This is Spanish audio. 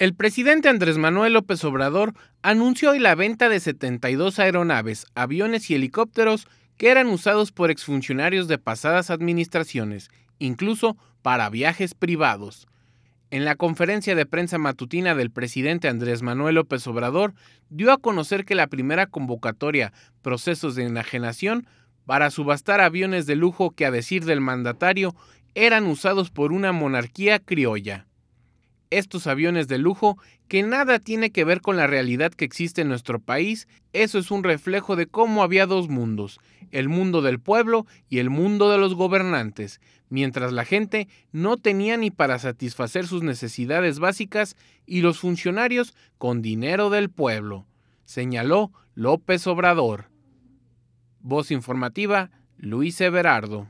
El presidente Andrés Manuel López Obrador anunció hoy la venta de 72 aeronaves, aviones y helicópteros que eran usados por exfuncionarios de pasadas administraciones, incluso para viajes privados. En la conferencia de prensa matutina del presidente Andrés Manuel López Obrador, dio a conocer que la primera convocatoria, Procesos de Enajenación, para subastar aviones de lujo que, a decir del mandatario, eran usados por una monarquía criolla estos aviones de lujo que nada tiene que ver con la realidad que existe en nuestro país, eso es un reflejo de cómo había dos mundos, el mundo del pueblo y el mundo de los gobernantes, mientras la gente no tenía ni para satisfacer sus necesidades básicas y los funcionarios con dinero del pueblo, señaló López Obrador. Voz informativa, Luis Everardo.